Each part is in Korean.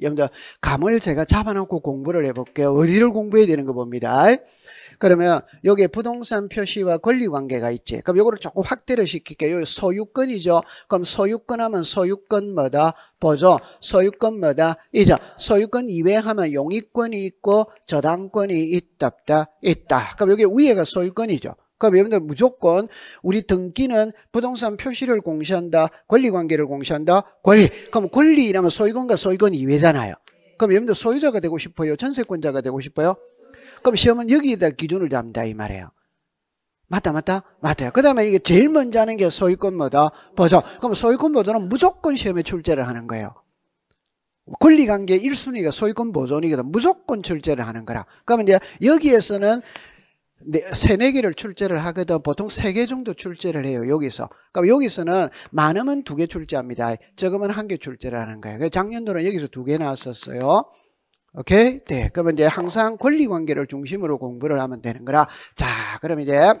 여러분들 감을 제가 잡아놓고 공부를 해볼게요. 어디를 공부해야 되는 거 봅니다. 그러면 여기에 부동산 표시와 권리관계가 있지. 그럼 요거를 조금 확대를 시킬게요. 여기 소유권이죠. 그럼 소유권 하면 소유권마다 보죠. 소유권마다 이죠. 소유권 이외하면 용의권이 있고 저당권이 있답다 있다. 그럼 여기 위에가 소유권이죠. 그럼 여러분들 무조건 우리 등기는 부동산 표시를 공시한다. 권리관계를 공시한다. 권리. 그럼 권리라면 소유권과 소유권 이외잖아요. 그럼 여러분들 소유자가 되고 싶어요? 전세권자가 되고 싶어요? 그럼 시험은 여기에다 기준을 잡니다. 이 말이에요. 맞다 맞다 맞아요 그 다음에 이게 제일 먼저 하는 게 소유권 보다 보죠 그럼 소유권 보조는 무조건 시험에 출제를 하는 거예요 권리관계 1순위가 소유권 보존이거든 무조건 출제를 하는 거라 그러면 이제 여기에서는 네, 세네 개를 출제를 하거든 보통 세 개 정도 출제를 해요 여기서 그럼 여기서는 많으면 두 개 출제합니다 적으면 한 개 출제를 하는 거예요 작년도는 여기서 두 개 나왔었어요 오케이 네 그러면 이제 항상 권리관계를 중심으로 공부를 하면 되는 거라 자 그럼 이제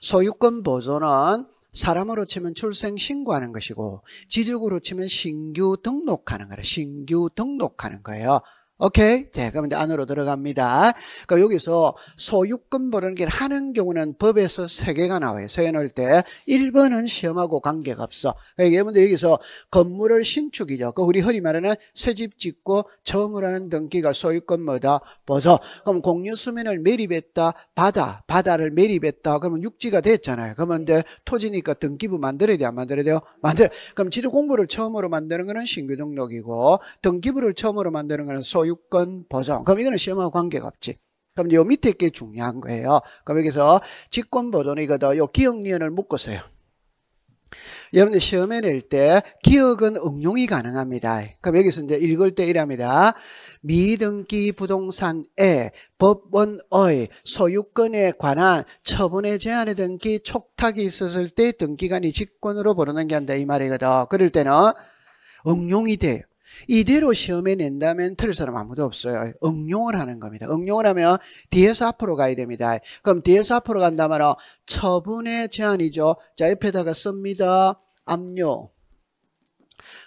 소유권 보존은 사람으로 치면 출생 신고하는 것이고 지적으로 치면 신규 등록하는 거예요 신규 등록하는 거예요 오케이? 네, 그럼 이제 안으로 들어갑니다. 그러 그러니까 여기서 소유권 보는 게 하는 경우는 법에서 세개가 나와요. 세워을때 1번은 시험하고 관계가 없어. 그러니까 여러분들 여기서 건물을 신축이죠. 그 우리 흔히 말하는 새 집 짓고 저물하는 등기가 소유권 뭐다? 보소. 그럼 공유수면을 매립했다. 바다. 바다를 매립했다. 그러면 육지가 됐잖아요. 그러면 이제 토지니까 등기부 만들어야 돼? 안 만들어야 돼요? 만들 그럼 지도공부를 처음으로 만드는 거는 신규 등록이고 등기부를 처음으로 만드는 거는 소유 소유권 보존. 그럼 이거는 시험하고 관계가 없지. 그럼 요 밑에 게 중요한 거예요. 그럼 여기서 직권 보존이거든. 요 기억리언을 묶었어요. 여러분들 시험에 낼때 기억은 응용이 가능합니다. 그럼 여기서 이제 읽을 때 이랍니다. 미등기 부동산의 법원의 소유권에 관한 처분의 제한에 등기 촉탁이 있었을 때 등기관이 직권으로 벌어게 한다 이 말이거든. 그럴 때는 응용이 돼요. 이대로 시험에 낸다면 틀릴 사람 아무도 없어요. 응용을 하는 겁니다. 응용을 하면 뒤에서 앞으로 가야 됩니다. 그럼 뒤에서 앞으로 간다면 처분의 제한이죠. 자 옆에다가 씁니다. 압류,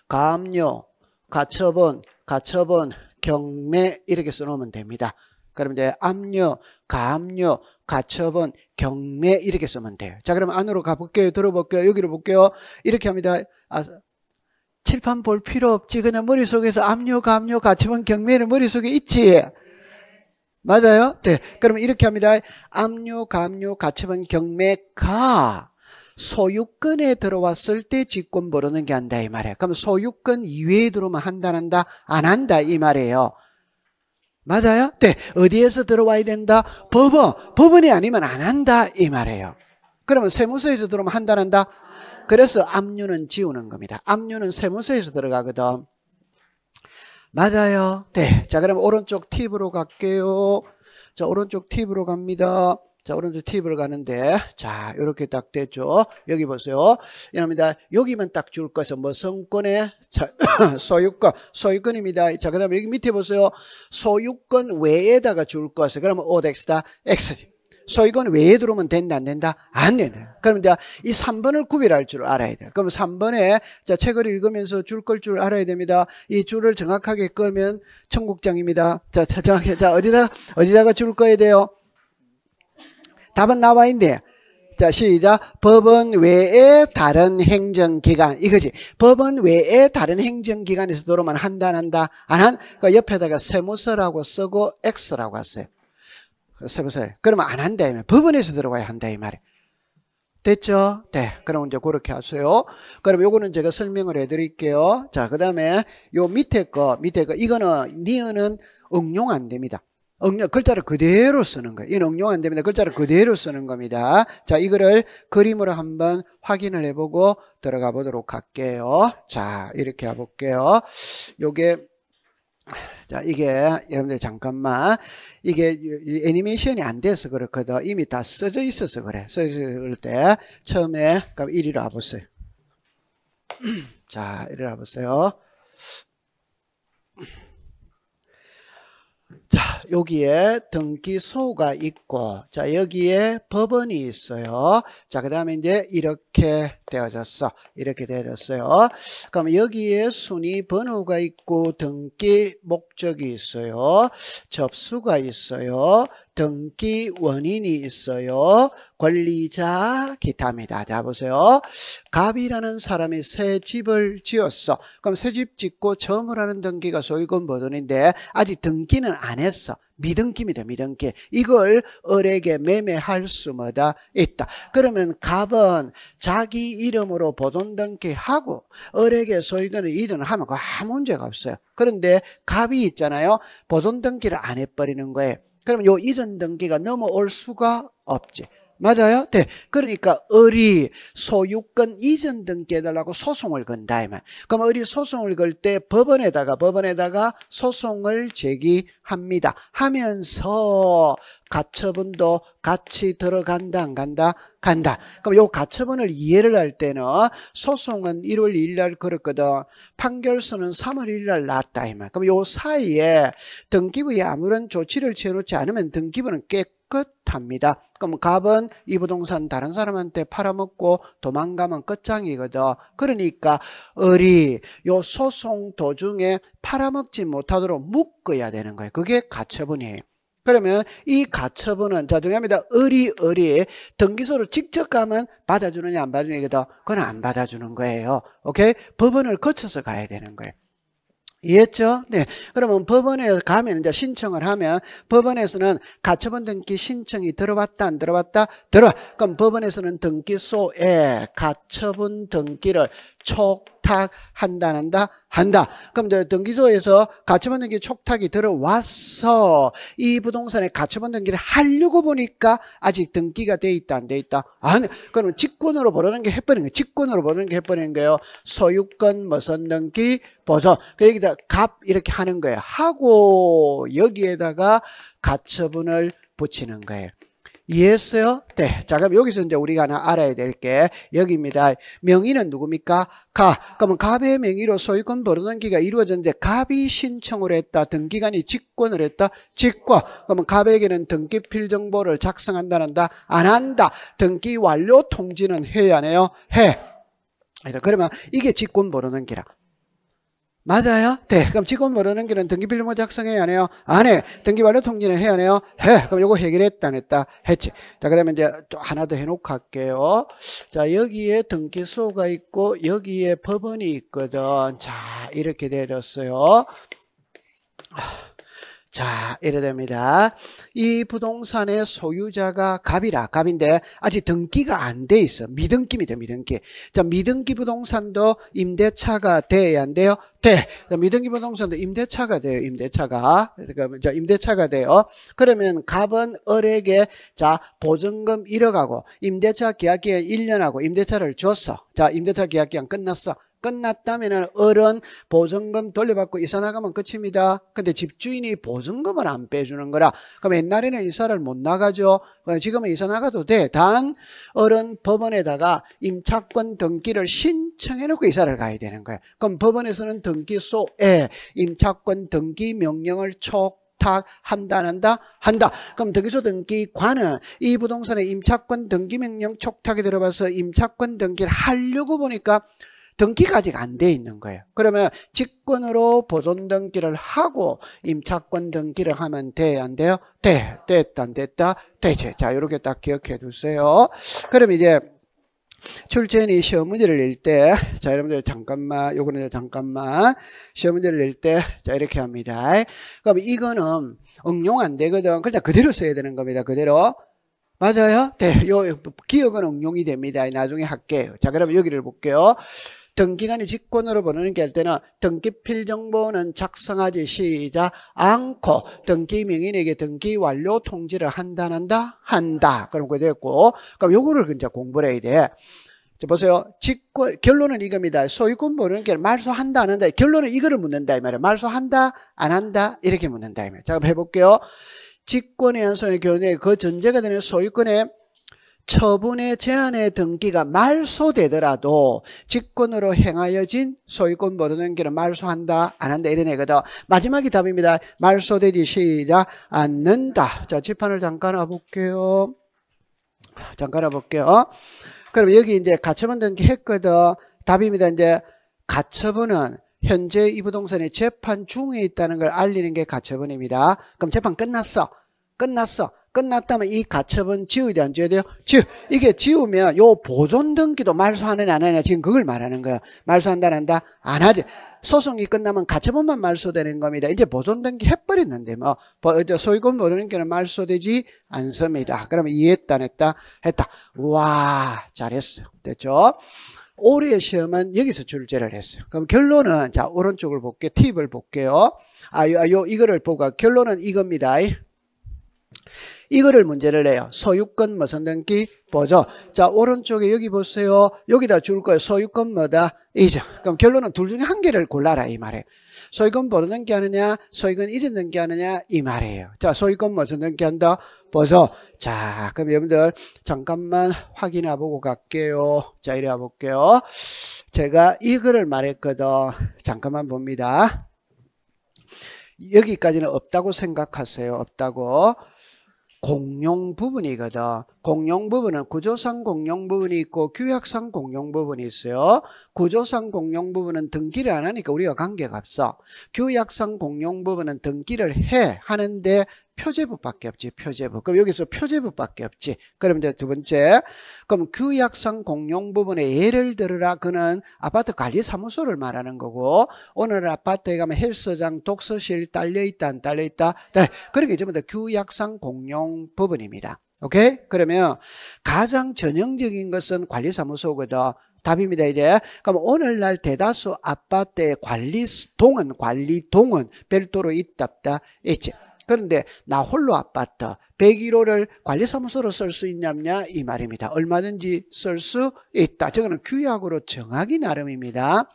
가압류, 가처분, 가처분, 경매 이렇게 써놓으면 됩니다. 그럼 이제 압류, 가압류, 가처분, 경매 이렇게 쓰면 돼요. 자 그럼 안으로 가볼게요. 들어볼게요. 여기를 볼게요. 이렇게 합니다. 아, 칠판 볼 필요 없지. 그냥 머릿속에서 압류, 감류, 가치관, 경매는 머릿속에 있지. 맞아요? 네. 그럼 이렇게 합니다. 압류, 감류, 가치관, 경매가 소유권에 들어왔을 때 직권 모르는 게 한다 이 말이에요. 그럼 소유권 이외에 들어오면 한다 한다 안 한다 이 말이에요. 맞아요? 네. 어디에서 들어와야 된다? 법원. 법원이 아니면 안 한다 이 말이에요. 그러면 세무서에서 들어오면 한다 한다 그래서 압류는 지우는 겁니다. 압류는 세무서에서 들어가거든. 맞아요. 네. 자, 그럼 오른쪽 팁으로 갈게요. 자, 오른쪽 팁으로 갑니다. 자, 오른쪽 팁으로 가는데, 자, 이렇게 딱 됐죠. 여기 보세요. 이겁니다. 여기만 딱줄 것은 뭐 성권의 자, 소유권, 소유권입니다. 자, 그 다음에 여기 밑에 보세요. 소유권 외에다가 줄 것은, 그러면 ODX다, X지. 소액은 왜 들어오면 된다, 안 된다? 안 된다. 그럼 내가 이 3번을 구별할 줄 알아야 돼요. 그럼 3번에 자, 책을 읽으면서 줄 걸 줄 알아야 됩니다. 이 줄을 정확하게 끄면 청국장입니다. 자, 자, 정확히, 자, 어디다 어디다가 줄 꺼야 돼요? 답은 나와 있네. 자, 시작. 법원 외에 다른 행정기관. 이거지. 법원 외에 다른 행정기관에서 들어오 한다, 한다, 안 한. 그러니까 옆에다가 세무서라고 쓰고 X라고 했어요. 세보세요 그러면 안 한다. 법원에서 들어가야 한다. 이말이 됐죠? 네. 그럼 이제 그렇게 하세요. 그럼 요거는 제가 설명을 해드릴게요. 자, 그 다음에 요 밑에 거, 밑에 거, 이거는, 니은은 응용 안 됩니다. 응용, 글자를 그대로 쓰는 거예요. 이건 응용 안 됩니다. 글자를 그대로 쓰는 겁니다. 자, 이거를 그림으로 한번 확인을 해보고 들어가 보도록 할게요. 자, 이렇게 해볼게요. 요게, 자, 이게 여러분들 잠깐만 이게 애니메이션이 안 돼서 그렇거든. 이미 다 써져 있어서 그래. 써져 있을 때 처음에 그럼 이리로 와보세요. 자, 이리로 와보세요. 자, 여기에 등기소가 있고, 자, 여기에 법원이 있어요. 자, 그 다음에 이제 이렇게 되어졌어. 이렇게 되어졌어요. 그럼 여기에 순위 번호가 있고 등기 목적이 있어요. 접수가 있어요. 등기 원인이 있어요. 권리자 기타입니다. 자 보세요. 갑이라는 사람이 새 집을 지었어. 그럼 새 집 짓고 점을 하는 등기가 소유권 보존인데 아직 등기는 안 했어. 미등김이다. 미등김. 이걸 을에게 매매할 수마다 있다. 그러면 갑은 자기 이름으로 보돈등기 하고 을에게 소유권을 이전하면 그 아무 문제가 없어요. 그런데 갑이 있잖아요. 보돈등기를 안 해버리는 거예요. 그러면 요 이전 등기가 넘어올 수가 없지. 맞아요? 네. 그러니까 의리, 소유권 이전 등 깨달라고 소송을 건다 이말. 그럼 의리 소송을 걸 때 법원에다가 법원에다가 소송을 제기합니다. 하면서 가처분도 같이 들어간다 안 간다? 간다. 그럼 요 가처분을 이해를 할 때는 소송은 1월 2일 날 걸었거든. 판결서는 3월 1일 날 났다 이 말. 그럼 요 사이에 등기부에 아무런 조치를 취해놓지 않으면 등기부는 꽤 깨끗합니다. 그럼 갑은 이 부동산 다른 사람한테 팔아먹고 도망가면 끝장이거든. 그러니까 을이 요 소송 도중에 팔아먹지 못하도록 묶어야 되는 거예요. 그게 가처분이에요. 그러면 이 가처분은 자 중요합니다. 을이 을이 등기소를 직접 가면 받아주느냐 안 받느냐거든. 그건 안 받아주는 거예요. 오케이? 법원을 거쳐서 가야 되는 거예요. 이해했죠? 네. 그러면 법원에 가면 이제 신청을 하면 법원에서는 가처분 등기 신청이 들어왔다 안 들어왔다 들어. 그럼 법원에서는 등기소에 가처분 등기를 촉 촉탁한다 한다 한다. 그럼 이제 등기소에서 가처분 등기 촉탁이 들어와서 이 부동산에 가처분 등기를 하려고 보니까 아직 등기가 돼 있다 안 돼 있다. 아니 그럼 직권으로 벌어는 게 해버리는 거예요. 직권으로 벌어는 게 해버리는 거예요. 소유권 무선 등기 보전그 여기다 값 이렇게 하는 거예요. 하고 여기에다가 가처분을 붙이는 거예요. 이해했어요? 네. 자, 그럼 여기서 이제 우리가 하나 알아야 될 게 여기입니다. 명의는 누굽니까? 가. 그러면 갑의 명의로 소유권 보증기가 이루어졌는데 갑이 신청을 했다. 등기관이 직권을 했다. 직권. 그러면 갑에게는 등기필 정보를 작성한다 한다? 안 한다. 등기 완료 통지는 해야 하네요. 해. 그러면 이게 직권 보증기라. 맞아요? 돼. 네. 그럼 직원 모르는 길은 등기필명 작성해야 하네요? 안 해. 등기완료 통지는 해야 하네요? 해. 그럼 요거 해결했다, 안 했다? 했지. 자, 그 다음에 이제 또 하나 더 해놓고 할게요. 자, 여기에 등기소가 있고, 여기에 법원이 있거든. 자, 이렇게 내렸어요. 자, 이래 됩니다. 이 부동산의 소유자가 갑이라, 갑인데 아직 등기가 안 돼 있어. 미등기입니다, 미등기. 자, 미등기 부동산도 임대차가 돼야 안 돼요? 돼. 자, 미등기 부동산도 임대차가 돼요, 임대차가. 자, 그러니까 임대차가 돼요. 그러면 갑은 을에게 자, 보증금 1억하고 임대차 계약기간 1년하고 임대차를 줬어. 자, 임대차 계약기간 끝났어. 끝났다면 어른 보증금 돌려받고 이사 나가면 끝입니다. 근데 집주인이 보증금을 안 빼주는 거라. 그럼 옛날에는 이사를 못 나가죠. 그러니까 지금은 이사 나가도 돼. 단 어른 법원에다가 임차권 등기를 신청해놓고 이사를 가야 되는 거예요. 그럼 법원에서는 등기소에 임차권 등기 명령을 촉한다한다 한다. 그럼 등기소 등기관은 이 부동산의 임차권 등기 명령 촉탁에 들어가서 임차권 등기를 하려고 보니까 등기가 아직 안돼 있는 거예요. 그러면 직권으로 보존 등기를 하고 임차권 등기를 하면 돼, 안 돼요? 돼, 됐다, 안 됐다, 되지. 자, 이렇게 딱 기억해 두세요. 그럼 이제 출제인이 시험 문제를 낼 때, 자, 여러분들 잠깐만, 요거는 잠깐만, 시험 문제를 낼 때, 자, 이렇게 합니다. 그럼 이거는 응용 안 되거든. 그냥 그대로 써야 되는 겁니다. 그대로. 맞아요? 네, 요, 기억은 응용이 됩니다. 나중에 할게요. 자, 그럼 여기를 볼게요. 등기관이 직권으로 보내는 게 할 때는 등기필 정보는 작성하지 시작 않고 등기명인에게 등기 완료 통지를 한다 한다 한다 그런 거 됐고 그럼 요거를 이제 공부를 해야 돼. 자, 보세요. 직권, 결론은 이겁니다. 소유권 보는 게 말소한다, 안 한다. 결론은 이거를 묻는다, 이 말이에요. 말소한다, 안 한다. 이렇게 묻는다, 이 말이에요. 자, 해볼게요. 직권에 한 소유권의 그 전제가 되는 소유권의 처분의 제한의 등기가 말소되더라도 직권으로 행하여진 소유권 모르는 길은 말소한다 안 한다 이런 애거든 마지막이 답입니다 말소되지 시작 않는다 자 지판을 잠깐 와볼게요 잠깐 와볼게요 그럼 여기 이제 가처분 등기 했거든 답입니다 이제 가처분은 현재 이부동산의 재판 중에 있다는 걸 알리는 게 가처분입니다 그럼 재판 끝났어 끝났어 끝났다면 이 가첩은 지우야 안 지워야 요 지우. 이게 지우면 요 보존 등기도 말소하느냐, 안 하느냐. 지금 그걸 말하는 거예 말소한다, 한다? 안 하지. 소송이 끝나면 가처분만 말소되는 겁니다. 이제 보존 등기 해버렸는데, 뭐, 소유권 모르는 게는 말소되지 않습니다. 그러면 이해했다, 안다 했다. 와, 잘했어. 됐죠? 올해 시험은 여기서 출제를 했어요. 그럼 결론은, 자, 오른쪽을 볼게요. 팁을 볼게요. 아, 요, 요 이거를 보고, 결론은 이겁니다. 이거를 문제를 내요. 소유권 무슨 등기 보조. 자 오른쪽에 여기 보세요. 여기다 줄 거예요. 소유권 뭐다? 이죠. 그럼 결론은 둘 중에 한 개를 골라라 이 말이에요. 소유권 보조 등기 하느냐 소유권 잃은 등기 하느냐 이 말이에요. 자 소유권 무슨 등기 한다? 보조. 자 그럼 여러분들 잠깐만 확인해 보고 갈게요. 자 이리 와 볼게요. 제가 이거를 말했거든. 잠깐만 봅니다. 여기까지는 없다고 생각하세요. 없다고. 공용 부분이거든. 공용 부분은 구조상 공용 부분이 있고 규약상 공용 부분이 있어요. 구조상 공용 부분은 등기를 안 하니까 우리가 관계가 없어. 규약상 공용 부분은 등기를 해 하는데 표제부밖에 없지 표제부 그럼 여기서 표제부밖에 없지 그럼 이제 두 번째 그럼 규약상 그 공용 부분에 예를 들으라 그는 아파트 관리 사무소를 말하는 거고 오늘 아파트에 가면 헬스장 독서실 딸려있다 안 딸려있다 네, 그렇게 전부 다규약상 그 공용 부분입니다 오케이 그러면 가장 전형적인 것은 관리 사무소거든 답입니다 이제 그럼 오늘날 대다수 아파트의 관리동은 관리동은 별도로 있답다 있지 그런데 나 홀로 아파트 101호를 관리사무소로 쓸 수 있냐냐 이 말입니다. 얼마든지 쓸 수 있다. 저거는 규약으로 정하기 나름입니다.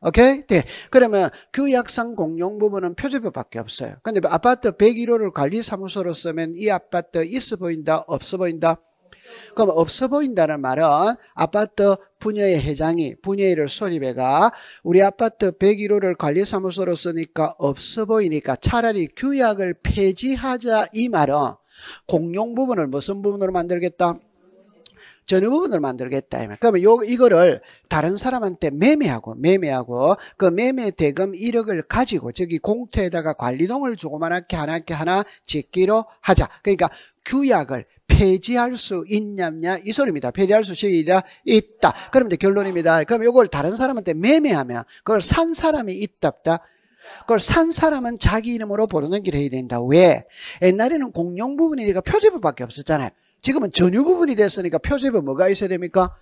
오케이? 네. 그러면 규약상 공용 부분은 표제표밖에 없어요. 근데 아파트 101호를 관리사무소로 쓰면 이 아파트 있어 보인다? 없어 보인다? 그럼 없어 보인다는 말은 아파트 분야의 회장이 분야를 소집해가 우리 아파트 101호를 관리사무소로 쓰니까 없어 보이니까 차라리 규약을 폐지하자 이 말은 공용 부분을 무슨 부분으로 만들겠다? 전유 부분을 만들겠다. 그러면 요, 이거를 다른 사람한테 매매하고, 매매하고, 그 매매 대금 1억을 가지고, 저기 공터에다가 관리동을 주고만할게 하나, 이게 하나 짓기로 하자. 그러니까 규약을 폐지할 수 있냐냐 이 소리입니다. 폐지할 수 있냐 있다. 그럼 이제 결론입니다. 그럼 이걸 다른 사람한테 매매하면 그걸 산 사람이 있답다. 그걸 산 사람은 자기 이름으로 보도등기를 해야 된다. 왜? 옛날에는 공용 부분이니까 표제부밖에 없었잖아요. 지금은 전유 부분이 됐으니까 표제부 뭐가 있어야 됩니까?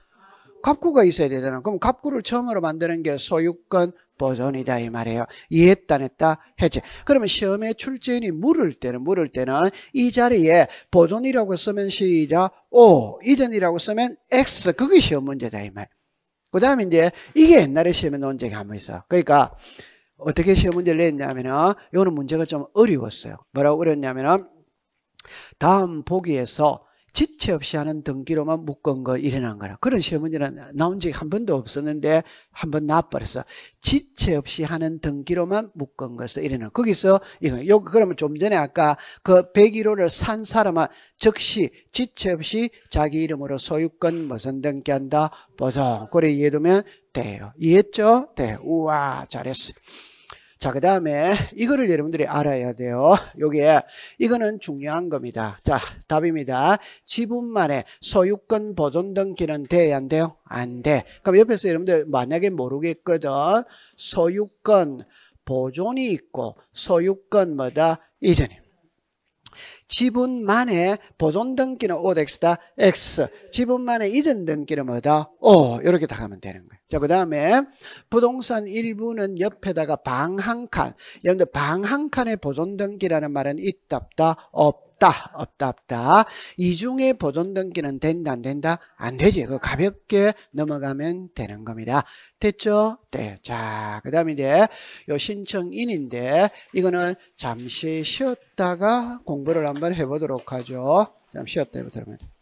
갑구가 있어야 되잖아. 그럼 갑구를 처음으로 만드는 게 소유권 보존이다 이 말이에요. 이했다 냈다 해제 그러면 시험에 출제인이 물을 때는 물을 때는 이 자리에 보존이라고 쓰면 시작 O 이전이라고 쓰면 X 그게 시험 문제다 이 말. 그 다음에 이제 이게 옛날에 시험에 논 적이 한 번 있어. 그러니까 어떻게 시험 문제를 냈냐면은 요거는 문제가 좀 어려웠어요. 뭐라고 그랬냐면은 다음 보기에서 지체 없이 하는 등기로만 묶은 거 일어난 거라. 그런 시험 문제는 나온 적이 한 번도 없었는데 한 번 나와버렸어. 지체 없이 하는 등기로만 묶은 것을 일어난 거기서 이거 요 그러면 좀 전에 아까 그 101호를 산 사람은 즉시 지체 없이 자기 이름으로 소유권 무슨 등기한다 보자 그래 이해되면 돼요. 이해했죠? 돼. 우와 잘했어. 자, 그 다음에 이거를 여러분들이 알아야 돼요. 여기에 이거는 중요한 겁니다. 자, 답입니다. 지분만의 소유권 보존 등기는 돼야 안 돼요? 안 돼. 그럼 옆에서 여러분들 만약에 모르겠거든. 소유권 보존이 있고 소유권 뭐다? 이전입니다. 지분만의 보존 등기는 오덱스다 X. 지분만의 이전 등기는 뭐다? O. 이렇게 다 가면 되는 거예요. 자, 그 다음에 부동산 일부는 옆에다가 방 한 칸. 여러분들 방 한 칸의 보존 등기라는 말은 있다 없다? 없 없다 없다 없다 이중에 보존 등기는 된다 안 된다 안 되지 그거 가볍게 넘어가면 되는 겁니다 됐죠 네자그 다음에 이제 요 신청인인데 이거는 잠시 쉬었다가 공부를 한번 해보도록 하죠 잠시 쉬었다 해보도록 합니다